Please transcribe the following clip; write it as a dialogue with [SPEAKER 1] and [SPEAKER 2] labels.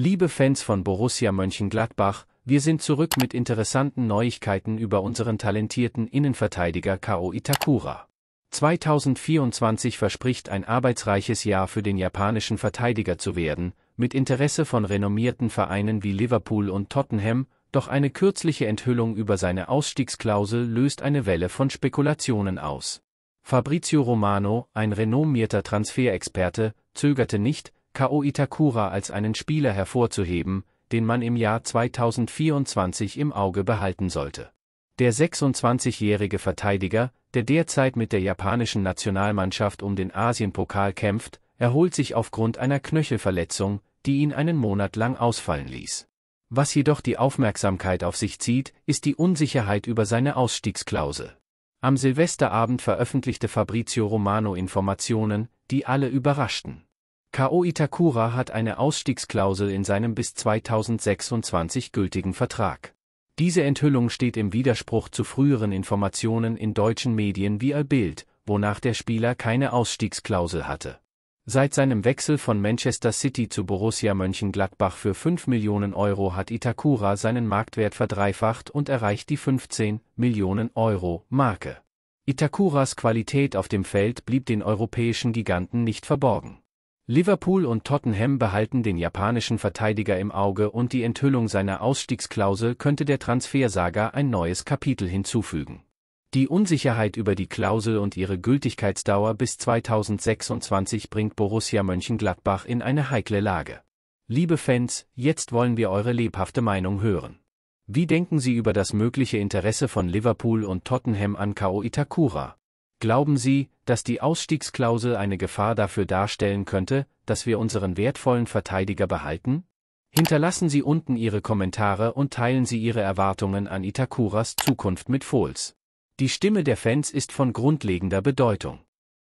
[SPEAKER 1] Liebe Fans von Borussia Mönchengladbach, wir sind zurück mit interessanten Neuigkeiten über unseren talentierten Innenverteidiger Kao Itakura. 2024 verspricht ein arbeitsreiches Jahr für den japanischen Verteidiger zu werden, mit Interesse von renommierten Vereinen wie Liverpool und Tottenham, doch eine kürzliche Enthüllung über seine Ausstiegsklausel löst eine Welle von Spekulationen aus. Fabrizio Romano, ein renommierter Transferexperte, zögerte nicht, Kao Itakura als einen Spieler hervorzuheben, den man im Jahr 2024 im Auge behalten sollte. Der 26-jährige Verteidiger, der derzeit mit der japanischen Nationalmannschaft um den Asienpokal kämpft, erholt sich aufgrund einer Knöchelverletzung, die ihn einen Monat lang ausfallen ließ. Was jedoch die Aufmerksamkeit auf sich zieht, ist die Unsicherheit über seine Ausstiegsklausel. Am Silvesterabend veröffentlichte Fabrizio Romano Informationen, die alle überraschten. K.O. Itakura hat eine Ausstiegsklausel in seinem bis 2026 gültigen Vertrag. Diese Enthüllung steht im Widerspruch zu früheren Informationen in deutschen Medien wie Al-Bild, wonach der Spieler keine Ausstiegsklausel hatte. Seit seinem Wechsel von Manchester City zu Borussia Mönchengladbach für 5 Millionen Euro hat Itakura seinen Marktwert verdreifacht und erreicht die 15 Millionen Euro Marke. Itakuras Qualität auf dem Feld blieb den europäischen Giganten nicht verborgen. Liverpool und Tottenham behalten den japanischen Verteidiger im Auge und die Enthüllung seiner Ausstiegsklausel könnte der Transfersaga ein neues Kapitel hinzufügen. Die Unsicherheit über die Klausel und ihre Gültigkeitsdauer bis 2026 bringt Borussia Mönchengladbach in eine heikle Lage. Liebe Fans, jetzt wollen wir eure lebhafte Meinung hören. Wie denken Sie über das mögliche Interesse von Liverpool und Tottenham an Kao Itakura? Glauben Sie, dass die Ausstiegsklausel eine Gefahr dafür darstellen könnte, dass wir unseren wertvollen Verteidiger behalten? Hinterlassen Sie unten Ihre Kommentare und teilen Sie Ihre Erwartungen an Itakuras Zukunft mit Fohls. Die Stimme der Fans ist von grundlegender Bedeutung.